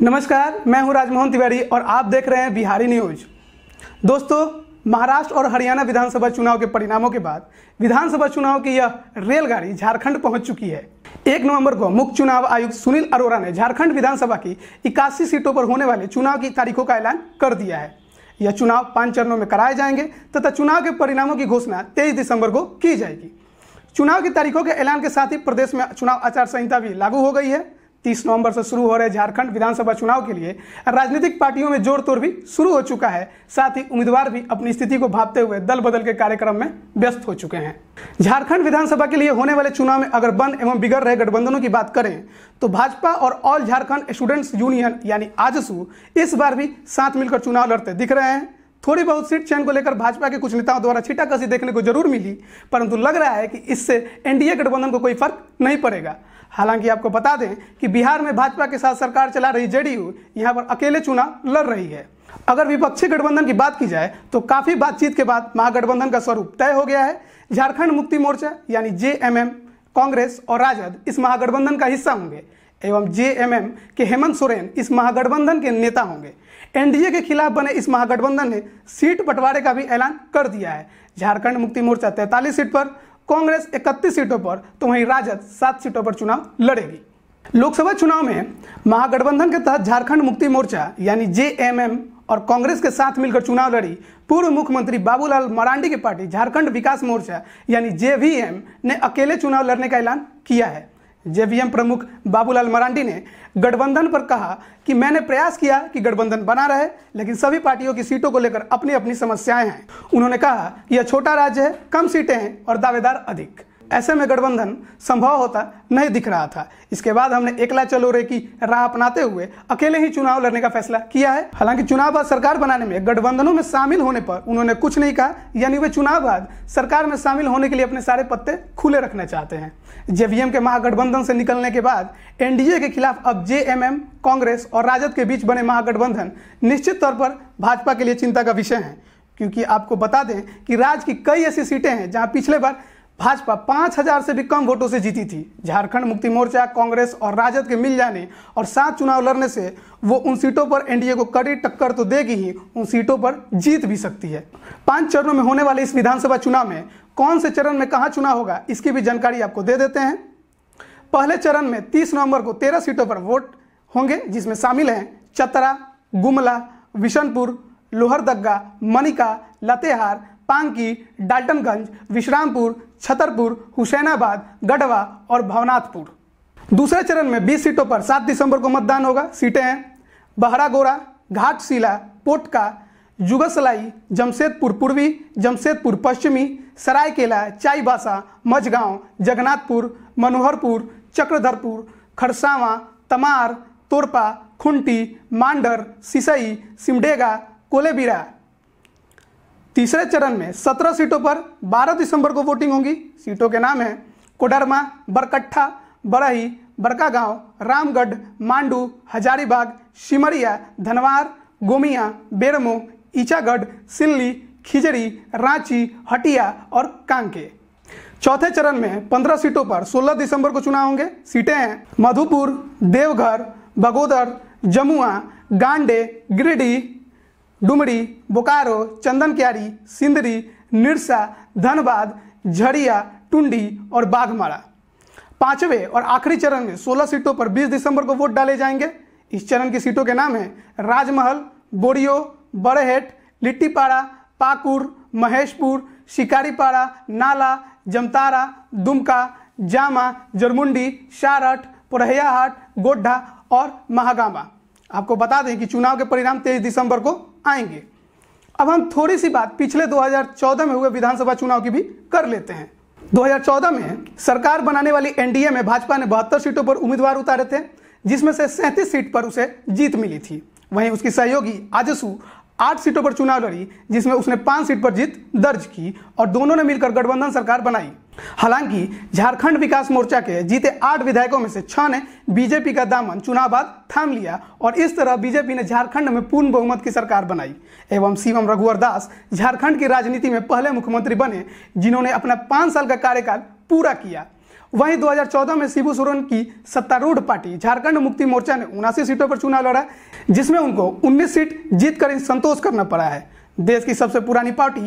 नमस्कार मैं हूं राजमोहन तिवारी और आप देख रहे हैं बिहारी न्यूज दोस्तों महाराष्ट्र और हरियाणा विधानसभा चुनाव के परिणामों के बाद विधानसभा चुनाव की यह रेलगाड़ी झारखंड पहुंच चुकी है एक नवंबर को मुख्य चुनाव आयुक्त सुनील अरोरा ने झारखंड विधानसभा की इक्यासी सीटों पर होने वाले चुनाव की तारीखों का ऐलान कर दिया है यह चुनाव पांच चरणों में कराए जाएंगे तथा चुनाव के परिणामों की घोषणा तेईस दिसंबर को की जाएगी चुनाव की तारीखों के ऐलान के साथ ही प्रदेश में चुनाव आचार संहिता भी लागू हो गई है तीस नवंबर से शुरू हो रहे झारखंड विधानसभा चुनाव के लिए राजनीतिक पार्टियों में जोर तोड़ भी शुरू हो चुका है साथ ही उम्मीदवार भी अपनी स्थिति को भापते हुए दल बदल के कार्यक्रम में व्यस्त हो चुके हैं झारखंड विधानसभा के लिए होने वाले चुनाव में अगर बन एवं बिगड़ रहे गठबंधनों की बात करें तो भाजपा और ऑल झारखंड स्टूडेंट्स यूनियन यानी आजसू इस बार भी साथ मिलकर चुनाव लड़ते दिख रहे हैं थोड़ी बहुत सीट चयन को लेकर भाजपा के कुछ नेताओं द्वारा छिटाकसी कसी देखने को जरूर मिली परंतु लग रहा है कि इससे एनडीए गठबंधन को कोई फर्क नहीं पड़ेगा हालांकि आपको बता दें कि बिहार में भाजपा के साथ सरकार चला रही जेडीयू यहां पर अकेले चुनाव लड़ रही है अगर विपक्षी गठबंधन की बात की जाए तो काफी बातचीत के बाद महागठबंधन का स्वरूप तय हो गया है झारखंड मुक्ति मोर्चा यानी जे कांग्रेस और राजद इस महागठबंधन का हिस्सा होंगे एवं जेएमएम के हेमंत सोरेन इस महागठबंधन के नेता होंगे एनडीए के खिलाफ बने इस महागठबंधन ने सीट बंटवारे का भी ऐलान कर दिया है झारखंड मुक्ति मोर्चा तैतालीस सीट पर कांग्रेस 31 सीटों पर तो वहीं राजद सात सीटों पर चुनाव लड़ेगी लोकसभा चुनाव में महागठबंधन के तहत झारखंड मुक्ति मोर्चा यानी जे और कांग्रेस के साथ मिलकर चुनाव लड़ी पूर्व मुख्यमंत्री बाबूलाल मरांडी की पार्टी झारखंड विकास मोर्चा यानी जे ने अकेले चुनाव लड़ने का ऐलान किया है जेवीएम प्रमुख बाबूलाल मरांडी ने गठबंधन पर कहा कि मैंने प्रयास किया कि गठबंधन बना रहे लेकिन सभी पार्टियों की सीटों को लेकर अपनी अपनी समस्याएं हैं उन्होंने कहा कि यह छोटा राज्य है कम सीटें हैं और दावेदार अधिक ऐसे में गठबंधन संभव होता नहीं दिख रहा था इसके बाद हमने एकला चलो रे की राह अपनाते हुए अकेले ही चुनाव लड़ने का फैसला किया है हालांकि चुनाव बाद सरकार बनाने में गठबंधनों में शामिल होने पर उन्होंने कुछ नहीं कहा यानी वे चुनाव बाद सरकार में शामिल होने के लिए अपने सारे पत्ते खुले रखना चाहते हैं जेवीएम के महागठबंधन से निकलने के बाद एनडीए के खिलाफ अब जे कांग्रेस और राजद के बीच बने महागठबंधन निश्चित तौर पर भाजपा के लिए चिंता का विषय है क्योंकि आपको बता दें कि राज्य की कई ऐसी सीटें हैं जहां पिछले बार भाजपा 5000 से भी कम वोटों से जीती थी झारखंड मुक्ति मोर्चा कांग्रेस और राजद के मिल जाने और सात चुनाव लड़ने से वो उन सीटों पर एनडीए को कड़ी टक्कर तो देगी ही उन सीटों पर जीत भी सकती है पांच चरणों में होने वाले इस विधानसभा चुनाव में कौन से चरण में कहाँ चुनाव होगा इसकी भी जानकारी आपको दे देते हैं पहले चरण में तीस नवम्बर को तेरह सीटों पर वोट होंगे जिसमें शामिल हैं चतरा गुमला विशनपुर लोहरदग्गा मनिका लतेहार पांकी डाल्टनगंज विश्रामपुर छतरपुर हुसैनाबाद गढ़वा और भवनाथपुर दूसरे चरण में 20 सीटों पर 7 दिसंबर को मतदान होगा सीटें हैं बहरागोरा घाटशिला पोटका जुगसलाई जमशेदपुर पूर्वी जमशेदपुर पश्चिमी सरायकेला चाईबासा मझगांव जगन्नाथपुर मनोहरपुर चक्रधरपुर खरसावां तमार तोरपा खुंटी मांडर सिसई सिमडेगा कोलेबिरा तीसरे चरण में सत्रह सीटों पर बारह दिसंबर को वोटिंग होगी सीटों के नाम हैं कोडरमा बरकट्ठा बड़ही बरकागांव रामगढ़ मांडू हजारीबाग सिमरिया धनवार गोमिया बेरमो ईचागढ़ सिल्ली खिजड़ी रांची हटिया और कांके चौथे चरण में पंद्रह सीटों पर सोलह दिसंबर को चुनाव होंगे सीटें हैं मधुपुर देवघर बगोदर जमुआ गांडे गिरिडीह डुमरी बोकारो चंदन क्यारी सिंदरी निरसा धनबाद झड़िया टुंडी और बाघमारा पांचवें और आखिरी चरण में 16 सीटों पर 20 दिसंबर को वोट डाले जाएंगे इस चरण की सीटों के नाम हैं राजमहल बोरियो बड़हेट लिट्टीपाड़ा पाकुर महेशपुर शिकारीपाड़ा नाला जमतारा दुमका जामा जरमुंडी शारठ पुरहैयाहाट गोड्ढा और महागामा आपको बता दें कि चुनाव के परिणाम 23 दिसंबर को आएंगे अब हम थोड़ी सी बात पिछले 2014 में हुए विधानसभा चुनाव की भी कर लेते हैं 2014 में सरकार बनाने वाली एनडीए में भाजपा ने बहत्तर सीटों पर उम्मीदवार उतारे थे जिसमें से सैंतीस सीट पर उसे जीत मिली थी वहीं उसकी सहयोगी आजसू आठ सीटों पर चुनाव लड़ी जिसमें उसने पांच सीट पर जीत दर्ज की और दोनों ने मिलकर गठबंधन सरकार बनाई हालांकि झारखंड विकास मोर्चा के जीते आठ विधायकों में से छह ने बीजेपी का दामन चुनाव बाद थाम लिया और इस तरह बीजेपी ने झारखंड में पूर्ण बहुमत की सरकार बनाई एवं शिवम रघुवर दास झारखंड की राजनीति में पहले मुख्यमंत्री बने जिन्होंने अपना पांच साल का कार्यकाल पूरा किया वहीं 2014 में शिबू सोरेन की सत्तारूढ़ पार्टी झारखंड मुक्ति मोर्चा ने उनासी सीटों पर चुनाव लड़ा जिसमें उनको 19 सीट जीतकर संतोष करना पड़ा है देश की सबसे पुरानी पार्टी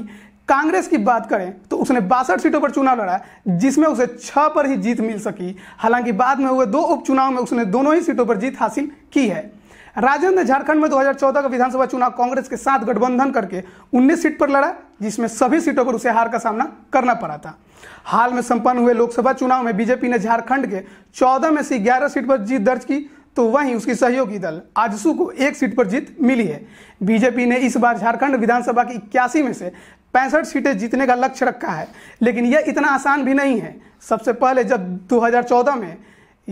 कांग्रेस की बात करें तो उसने बासठ सीटों पर चुनाव लड़ा जिसमें उसे छह पर ही जीत मिल सकी हालांकि बाद में हुए दो उपचुनाव में उसने दोनों ही सीटों पर जीत हासिल की है राजेंद्र ने झारखंड में 2014 का विधानसभा चुनाव कांग्रेस के साथ गठबंधन करके 19 सीट पर लड़ा जिसमें सभी सीटों पर उसे हार का सामना करना पड़ा था हाल में संपन्न हुए लोकसभा चुनाव में बीजेपी ने झारखंड के 14 में से 11 सीट पर जीत दर्ज की तो वहीं उसकी सहयोगी दल आजसू को एक सीट पर जीत मिली है बीजेपी ने इस बार झारखंड विधानसभा की इक्यासी में से पैंसठ सीटें जीतने का लक्ष्य रखा है लेकिन यह इतना आसान भी नहीं है सबसे पहले जब 2014 में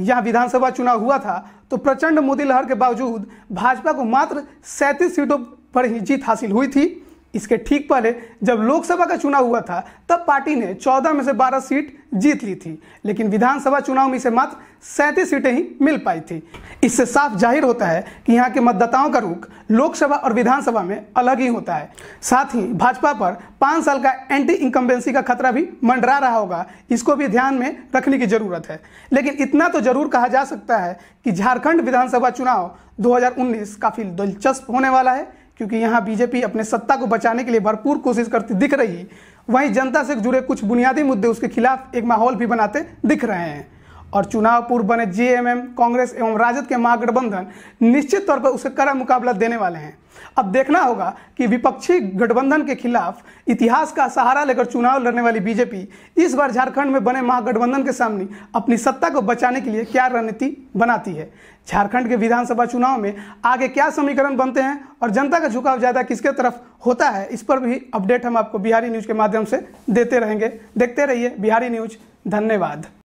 यह विधानसभा चुनाव हुआ था तो प्रचंड मोदी लहर के बावजूद भाजपा को मात्र सैंतीस सीटों पर ही जीत हासिल हुई थी इसके ठीक पहले जब लोकसभा का चुनाव हुआ था तब पार्टी ने 14 में से 12 सीट जीत ली थी लेकिन विधानसभा चुनाव में इसे मात्र सैंतीस सीटें ही मिल पाई थी इससे साफ जाहिर होता है कि यहाँ के मतदाताओं का रुख लोकसभा और विधानसभा में अलग ही होता है साथ ही भाजपा पर पांच साल का एंटी इंकम्बेंसी का खतरा भी मंडरा रहा होगा इसको भी ध्यान में रखने की जरूरत है लेकिन इतना तो जरूर कहा जा सकता है कि झारखंड विधानसभा चुनाव 2019 काफी दिलचस्प होने वाला है क्योंकि यहाँ बीजेपी अपने सत्ता को बचाने के लिए भरपूर कोशिश करती दिख रही वहीं जनता से जुड़े कुछ बुनियादी मुद्दे उसके खिलाफ एक माहौल भी बनाते दिख रहे हैं और चुनाव पूर्व बने जीएमएम कांग्रेस एवं राजद के महागठबंधन निश्चित तौर पर उसे कड़ा मुकाबला देने वाले हैं अब देखना होगा कि विपक्षी गठबंधन के खिलाफ इतिहास का सहारा लेकर चुनाव लड़ने वाली बीजेपी इस बार झारखंड में बने महागठबंधन के सामने अपनी सत्ता को बचाने के लिए क्या रणनीति बनाती है झारखंड के विधानसभा चुनाव में आगे क्या समीकरण बनते हैं और जनता का झुकाव ज़्यादा किसके तरफ होता है इस पर भी अपडेट हम आपको बिहारी न्यूज़ के माध्यम से देते रहेंगे देखते रहिए बिहारी न्यूज़ धन्यवाद